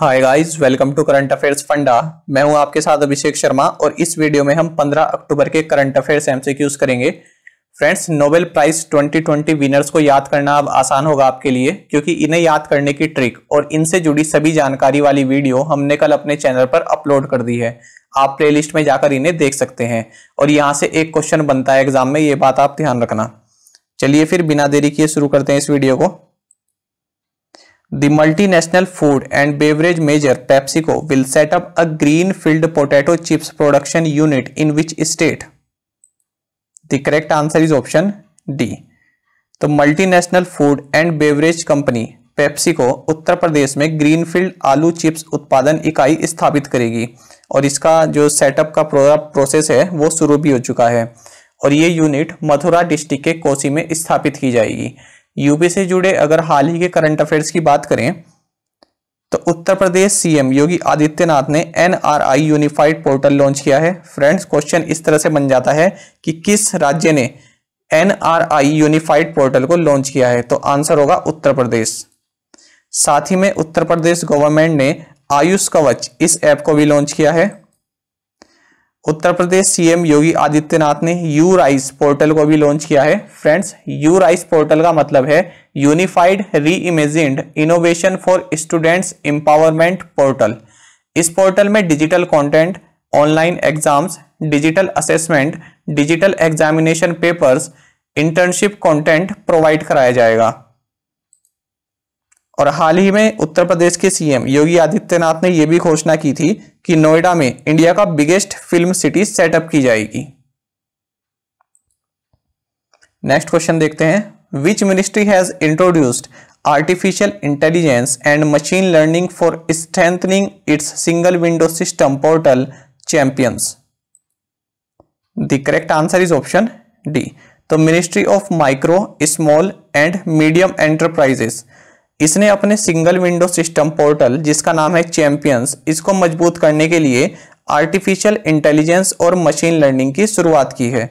Hi guys welcome to current affairs Funda मैं हूं आपके साथ अभिषेक शर्मा और इस वीडियो में हम 15 अक्टूबर के करंट अफेयर्स एमसीक्यूज करेंगे फ्रेंड्स नोबेल प्राइज 2020 विनर्स को याद करना अब आसान होगा आपके लिए क्योंकि इन्हें याद करने की ट्रिक और इनसे जुड़ी सभी जानकारी वाली वीडियो हमने कल अपने चैनल पर अपलोड कर दी है आप प्ले में जाकर इन्हें देख सकते हैं और यहाँ से एक क्वेश्चन बनता है एग्जाम में ये बात आप ध्यान रखना चलिए फिर बिना देरी किए शुरू करते हैं इस वीडियो को the multinational food and beverage major PepsiCo will set up a green field potato chips production unit in which state the correct answer is option D तो multinational food and beverage company PepsiCo Uttar Pradesh में green field आलू chips उत्पादन इकाई स्थापित करेगी और इसका जो सेटअप का प्रोसेस है वो शुरू भी हो चुका है और ये यूनिट मथुरा डिस्ट्रिक्ट के कोसी में स्थापित की जाएगी यूपी से जुड़े अगर हाल ही के करंट अफेयर्स की बात करें तो उत्तर प्रदेश सीएम योगी आदित्यनाथ ने एनआरआई यूनिफाइड पोर्टल लॉन्च किया है फ्रेंड्स क्वेश्चन इस तरह से बन जाता है कि किस राज्य ने एनआरआई यूनिफाइड पोर्टल को लॉन्च किया है तो आंसर होगा उत्तर प्रदेश साथ ही में उत्तर प्रदेश गवर्नमेंट ने आयुष कवच इस ऐप को भी लॉन्च किया है उत्तर प्रदेश सीएम योगी आदित्यनाथ ने यू राइस पोर्टल को भी लॉन्च किया है फ्रेंड्स यू राइस पोर्टल का मतलब है unified re imagined innovation for students empowerment portal इस पोर्टल में digital content, online exams digital assessment digital examination papers internship content provide कराया जाएगा और हाल ही में उत्तर प्रदेश के सीएम योगी आदित्यनाथ ने यह भी घोषणा की थी कि नोएडा में इंडिया का बिगेस्ट फिल्म सिटी सेटअप की जाएगी नेक्स्ट क्वेश्चन देखते हैं which ministry has introduced artificial intelligence and machine learning for strengthening its single window system portal champions the correct answer is option D तो ministry of micro small and medium enterprises इसने अपने single window system portal जिसका नाम है champions इसको मजबूत करने के लिए आर्टिफिशियल इंटेलिजेंस और मशीन लर्निंग की शुरुआत की है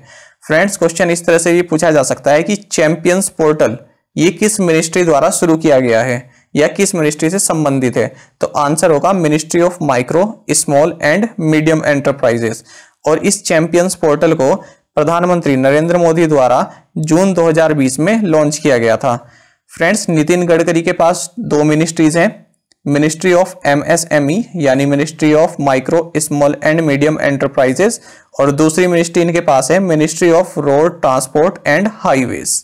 फ्रेंड्स क्वेश्चन इस तरह से भी पूछा जा सकता है कि चैंपियंस पोर्टल ये किस मिनिस्ट्री द्वारा शुरू किया गया है या किस मिनिस्ट्री से संबंधित है तो आंसर होगा ministry of micro small and medium enterprises और इस चैंपियंस पोर्टल को प्रधानमंत्री नरेंद्र मोदी द्वारा जून 2020 में लॉन्च किया गया था फ्रेंड्स नितिन गडकरी के पास दो मिनिस्ट्रीज हैं मिनिस्ट्री ऑफ एमएसएमई यानी ministry of micro small and medium enterprises और दूसरी मिनिस्ट्री इनके पास है ministry of road transport and highways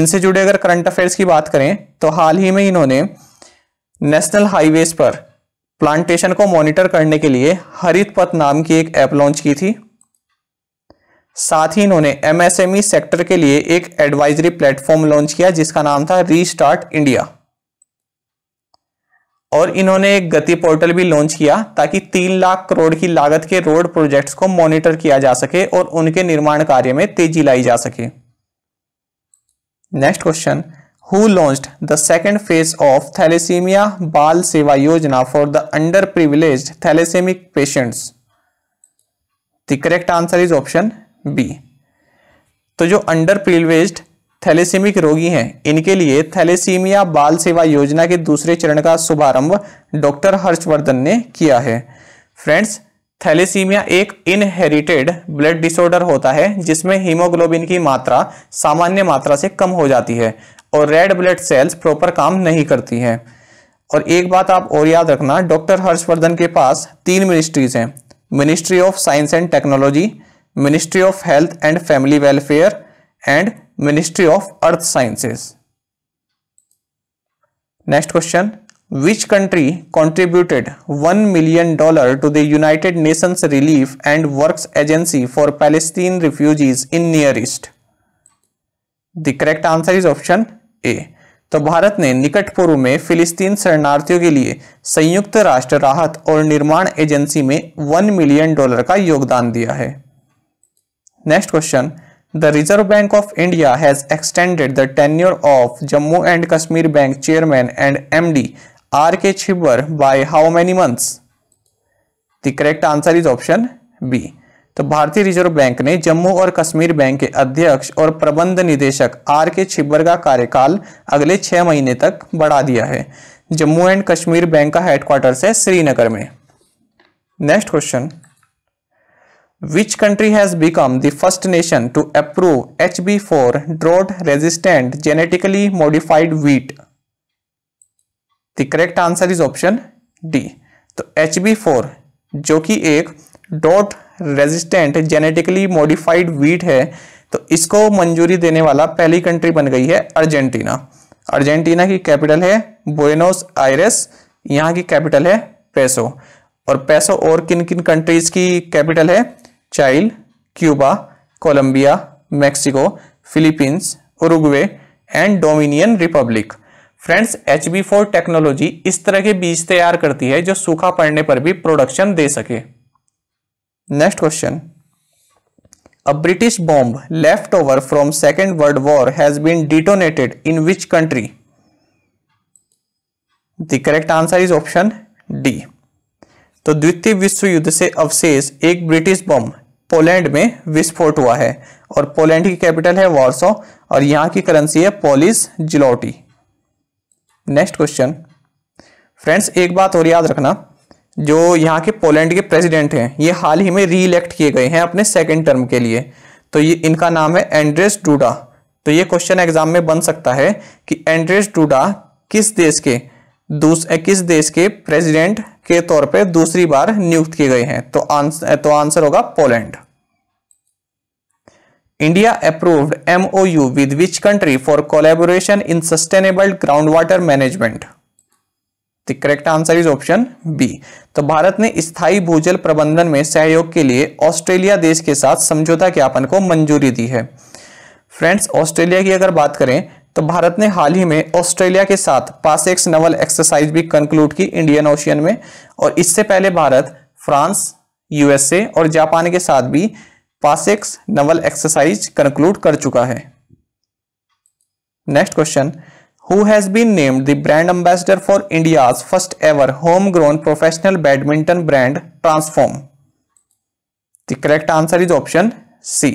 इनसे जुड़े अगर करंट अफेयर्स की बात करें तो हाल ही में इन्होंने नेशनल हाईवेज पर प्लांटेशन को मॉनिटर करने के लिए हरित पथ नाम की एक ऐप लॉन्च की थी साथ ही इन्होंने एमएसएमई सेक्टर e के लिए एक एडवाइजरी प्लेटफॉर्म लॉन्च किया जिसका नाम था रीस्टार्ट इंडिया और इन्होंने एक गति पोर्टल भी लॉन्च किया ताकि तीन लाख करोड़ की लागत के रोड प्रोजेक्ट्स को मॉनिटर किया जा सके और उनके निर्माण कार्य में तेजी लाई जा सके next question who launch the second phase of thalassemia Bal Seva Yojana for the under privilege thalassemic patients the correct answer is option B तो जो अंडर प्रिवेज्ड थैलेसीमिक रोगी हैं इनके लिए थैलेसीमिया बाल सेवा योजना के दूसरे चरण का शुभारंभ डॉक्टर हर्षवर्धन ने किया है फ्रेंड्स थैलेसीमिया एक इनहेरिटेड ब्लड डिसऑर्डर होता है जिसमें हीमोग्लोबिन की मात्रा सामान्य मात्रा से कम हो जाती है और रेड ब्लड सेल्स प्रॉपर काम नहीं करती हैं और एक बात आप और याद रखना डॉक्टर हर्षवर्धन के पास तीन मिनिस्ट्रीज हैं ministry of science and technology ministry of health and family welfare and ministry of earth sciences next question which country contributed one million dollar to the United Nations relief and work agency for Palestine refugees in near east the correct answer is option A तो भारत ने निकट पूर्व में फिलिस्तीन शरणार्थियों के लिए संयुक्त राष्ट्र राहत और निर्माण एजेंसी में वन मिलियन डॉलर का योगदान दिया है next question the Reserve Bank of India has extended the tenure of Jammu and Kashmir bank chairman and MD R K Chhibber by how many months the correct answer is option B तो भारतीय reserve bank ने जम्मू और Kashmir bank के अध्यक्ष और प्रबंध निदेशक are के छिब्बर का कार्यकाल अगले छह महीने तक बढ़ा दिया है जम्मू एंड कश्मीर बैंक का हेडक्वार्टर्स है श्रीनगर में next question Which country has become the first nation to approve HB4 drought resistant genetically modified wheat? The correct answer is option D. तो HB4 जो कि एक drought resistant genetically modified wheat है तो इसको मंजूरी देने वाला पहली country बन गई है argentina argentina की capital है buenos aires यहाँ की capital है peso और पैसो और किन किन कंट्रीज की कैपिटल है Chile Cuba Colombia Mexico Philippines Uruguay and Dominican Republic friends H B four technology इस तरह के बीज तैयार करती है जो सूखा पड़ने पर भी प्रोडक्शन दे सके next question a British bomb left over from second world war has been detonated in which country the correct answer is option D तो द्वितीय विश्व युद्ध से अवशेष एक ब्रिटिश बॉम्ब पोलैंड में विस्फोट हुआ है और पोलैंड की कैपिटल है वार्सो और यहां की करेंसी है Polish zloty next question friends एक बात और याद रखना जो यहाँ के पोलैंड के प्रेसिडेंट हैं ये हाल ही में री इलेक्ट किए गए हैं अपने सेकेंड टर्म के लिए तो ये इनका नाम है एंड्रेस डूडा तो ये क्वेश्चन एग्जाम में बन सकता है कि एंड्रेस डूडा किस देश के दूसरे किस देश के प्रेसिडेंट के तौर पे दूसरी बार नियुक्त किए गए हैं तो आंसर तो आंसर होगा Poland India approved MOU with which country for collaboration in sustainable ground water management the correct answer is option B तो भारत ने स्थायी भूजल प्रबंधन में सहयोग के लिए ऑस्ट्रेलिया देश के साथ समझौता ज्ञापन को मंजूरी दी है फ्रेंड्स ऑस्ट्रेलिया की अगर बात करें तो भारत ने हाल ही में ऑस्ट्रेलिया के साथ पासेक्स नवल एक्सरसाइज भी कंक्लूड की इंडियन ओशियन में और इससे पहले भारत फ्रांस यूएसए और जापान के साथ भी पासेक्स नवल एक्सरसाइज कंक्लूड कर चुका है next question who has been named the brand ambassador for India first ever home grown professional badminton brand Transform the correct answer is option C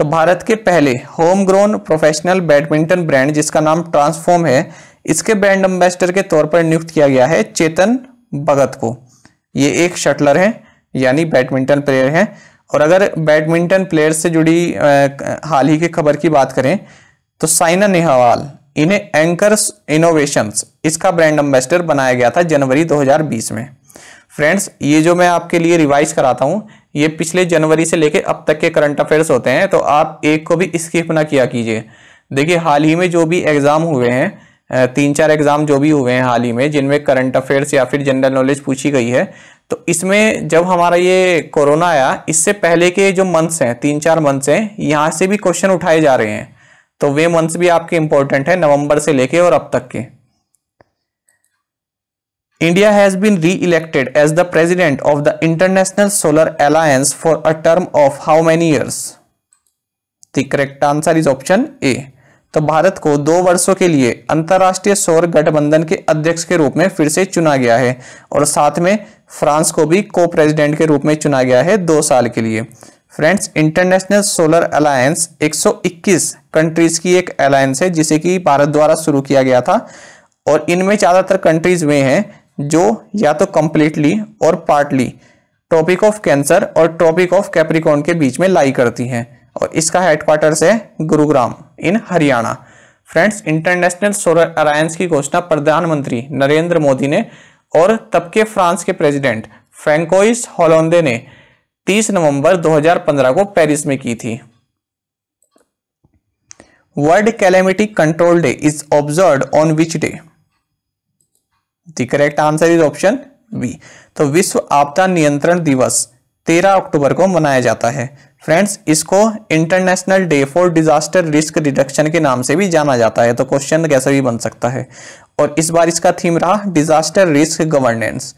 तो भारत के पहले home grown professional badminton brand जिसका नाम transform है इसके brand ambassador के तौर पर नियुक्त किया गया है चेतन भगत को ये एक शटलर है यानी बैडमिंटन प्लेयर है और अगर बैडमिंटन प्लेयर से जुड़ी हाल ही की खबर की बात करें तो साइना नेहवाल इन्हें एंकर इनोवेशंस इसका ब्रांड एम्बेसडर बनाया गया था जनवरी 2020 में फ्रेंड्स ये जो मैं आपके लिए रिवाइज कराता हूँ ये पिछले जनवरी से लेके अब तक के करंट अफेयर्स होते हैं तो आप एक को भी स्किप ना किया कीजिए देखिए हाल ही में जो भी एग्ज़ाम हुए हैं तीन चार एग्ज़ाम जो भी हुए हैं हाल ही में जिनमें करंट अफेयर्स या फिर जनरल नॉलेज पूछी गई है तो इसमें जब हमारा ये कोरोना आया इससे पहले के जो मंथ्स हैं तीन चार मंथ्स हैं यहाँ से भी क्वेश्चन उठाए जा रहे हैं तो वे मंथ्स भी आपके इंपॉर्टेंट हैं नवंबर से लेके और अब तक के India has been re-elected as the president of the International Solar Alliance for a term of how many years? The correct answer is option A. तो भारत को दो वर्षों के लिए अंतर्राष्ट्रीय सौर गठबंधन के अध्यक्ष के रूप में फिर से चुना गया है और साथ में फ्रांस को भी को प्रेसिडेंट के रूप में चुना गया है दो साल के लिए friends International Solar Alliance 121 countries की एक अलायंस है जिसे कि भारत द्वारा शुरू किया गया था और इनमें ज़्यादातर कंट्रीज वे हैं जो या तो कंप्लीटली और पार्टली ट्रॉपिक ऑफ कैंसर और ट्रॉपिक ऑफ कैप्रिकॉन के बीच में लाई करती है और इसका हेडक्वार्टर्स है Gurugram in Haryana friends International Solar Alliance की घोषणा प्रधानमंत्री नरेंद्र मोदी ने और तब के फ्रांस के प्रेसिडेंट फ्रेंकोइस होलोंदे ने 30 नवंबर 2015 को पेरिस में की थी world calamity control day is observe on which day the correct answer is option B तो विश्व आपदा नियंत्रण दिवस 13 अक्टूबर को मनाया जाता है फ्रेंड्स इसको International Day for Disaster risk Reduction के नाम से भी जाना जाता है तो क्वेश्चन कैसे भी बन सकता है और इस बार इसका थीम रहा डिजास्टर रिस्क गवर्नेंस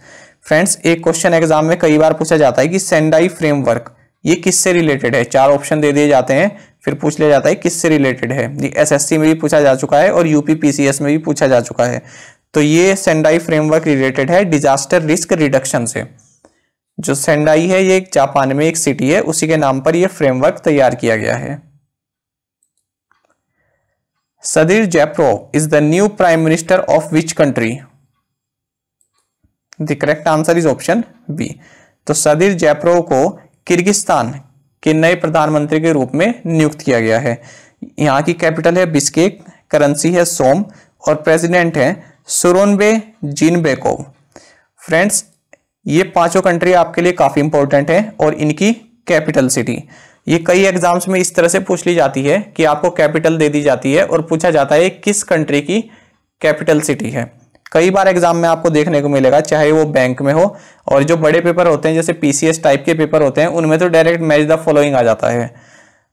फ्रेंड्स एक क्वेश्चन एग्जाम में कई बार पूछा जाता है कि सेंडाई फ्रेमवर्क ये किससे रिलेटेड है चार ऑप्शन दे दिए जाते हैं फिर पूछ लिया जाता है किससे रिलेटेड है ये एसएससी में भी पूछा जा चुका है और यूपीपीसीएस में भी पूछा जा चुका है तो ये सेंडाई फ्रेमवर्क रिलेटेड है डिजास्टर रिस्क रिडक्शन से जो सेंडाई है ये जापान में एक सिटी है उसी के नाम पर यह फ्रेमवर्क तैयार किया गया है Sadyr Japarov is the new prime minister of which country the correct answer is option B तो सदीर जैप्रो को किर्गिस्तान के नए प्रधानमंत्री के रूप में नियुक्त किया गया है यहाँ की कैपिटल है बिस्केक करेंसी है सोम और प्रेसिडेंट है सुरोनबे बेकोव फ्रेंड्स ये पांचों कंट्री आपके लिए काफ़ी इंपॉर्टेंट है और इनकी कैपिटल सिटी ये कई एग्जाम्स में इस तरह से पूछ ली जाती है कि आपको कैपिटल दे दी जाती है और पूछा जाता है किस कंट्री की कैपिटल सिटी है कई बार एग्जाम में आपको देखने को मिलेगा चाहे वो बैंक में हो और जो बड़े पेपर होते हैं जैसे पीसीएस टाइप के पेपर होते हैं उनमें तो डायरेक्ट मैच द फॉलोइंग आ जाता है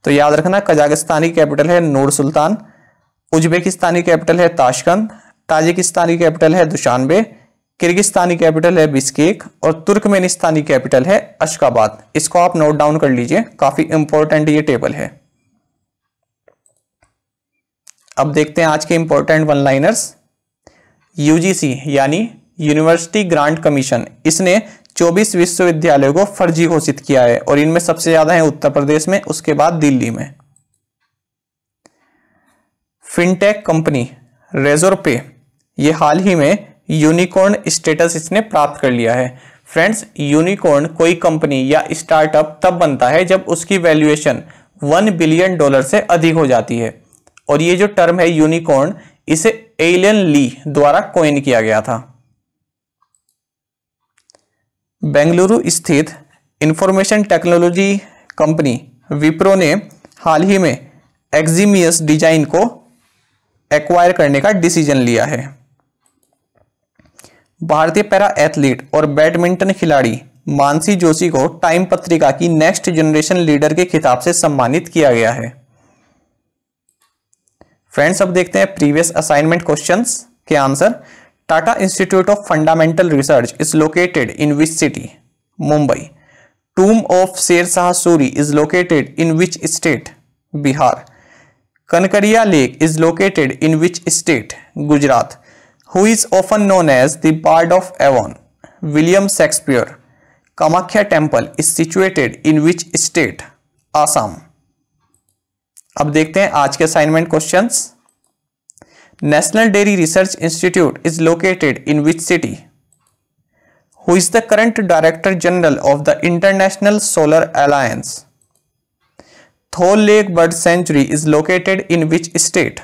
तो याद रखना कजाकिस्तानी कैपिटल है नूर सुल्तान उज्बेकिस्तानी कैपिटल है ताशकंद ताजिकिस्तान की कैपिटल है दुशानबे किर्गिस्तानी कैपिटल है बिस्केक और तुर्कमेनिस्तानी कैपिटल है अशकाबाद इसको आप नोट डाउन कर लीजिए काफी इंपॉर्टेंट ये टेबल है अब देखते हैं आज के इंपॉर्टेंट वन लाइनर्स यूजीसी यानी यूनिवर्सिटी ग्रांट कमीशन इसने 24 विश्वविद्यालयों को फर्जी घोषित किया है और इनमें सबसे ज्यादा है उत्तर प्रदेश में उसके बाद दिल्ली में फिनटेक कंपनी रेजोरपे ये हाल ही में यूनिकॉर्न स्टेटस इसने प्राप्त कर लिया है फ्रेंड्स यूनिकॉर्न कोई कंपनी या स्टार्टअप तब बनता है जब उसकी वैल्यूएशन वन बिलियन डॉलर से अधिक हो जाती है और ये जो टर्म है यूनिकॉर्न इसे एलियन ली द्वारा कोइन किया गया था बेंगलुरु स्थित इंफॉर्मेशन टेक्नोलॉजी कंपनी विप्रो ने हाल ही में एक्जीमियस डिजाइन को एक्वायर करने का डिसीजन लिया है भारतीय पैरा एथलीट और बैडमिंटन खिलाड़ी मानसी जोशी को टाइम पत्रिका की नेक्स्ट जनरेशन लीडर के खिताब से सम्मानित किया गया है फ्रेंड्स अब देखते हैं प्रीवियस असाइनमेंट क्वेश्चंस के answer Tata Institute of Fundamental Research is located in which city Mumbai tomb of Sher Shah Suri is located in which state Bihar Kankaria lake is located in which state Gujarat who is often known as the Bard of Avon, William Shakespeare. Kamakhya temple is situated in which state? Assam. अब देखते हैं आज के assignment questions. National Dairy Research Institute is located in which city? Who is the current Director General of the International Solar Alliance? Thole Lake Bird Sanctuary is located in which state?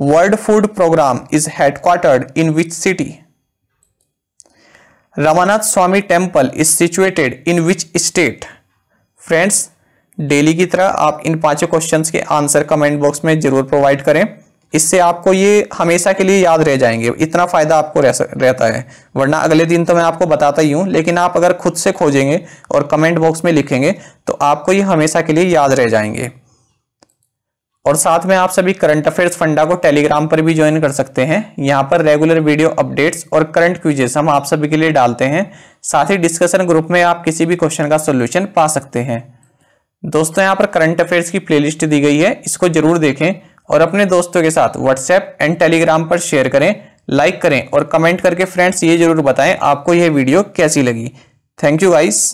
World Food Programme is headquartered in which city Ramanathaswamy temple is situated in which state friends daily की तरह आप इन पांचों questions के answer comment box में जरूर provide करें इससे आपको ये हमेशा के लिए याद रह जाएंगे इतना फ़ायदा आपको रह रहता है वरना अगले दिन तो मैं आपको बताता ही हूँ लेकिन आप अगर खुद से खोजेंगे और कमेंट बॉक्स में लिखेंगे तो आपको ये हमेशा के लिए याद रह जाएंगे और साथ में आप सभी करंट अफेयर्स फंडा को टेलीग्राम पर भी ज्वाइन कर सकते हैं यहाँ पर रेगुलर वीडियो अपडेट्स और करंट क्यूजेस हम आप सभी के लिए डालते हैं साथ ही डिस्कशन ग्रुप में आप किसी भी क्वेश्चन का सोल्यूशन पा सकते हैं दोस्तों यहाँ पर करंट अफेयर्स की प्ले दी गई है इसको जरूर देखें और अपने दोस्तों के साथ व्हाट्सएप एंड टेलीग्राम पर शेयर करें लाइक करें और कमेंट करके फ्रेंड्स ये जरूर बताएं आपको यह वीडियो कैसी लगी थैंक यू गाइस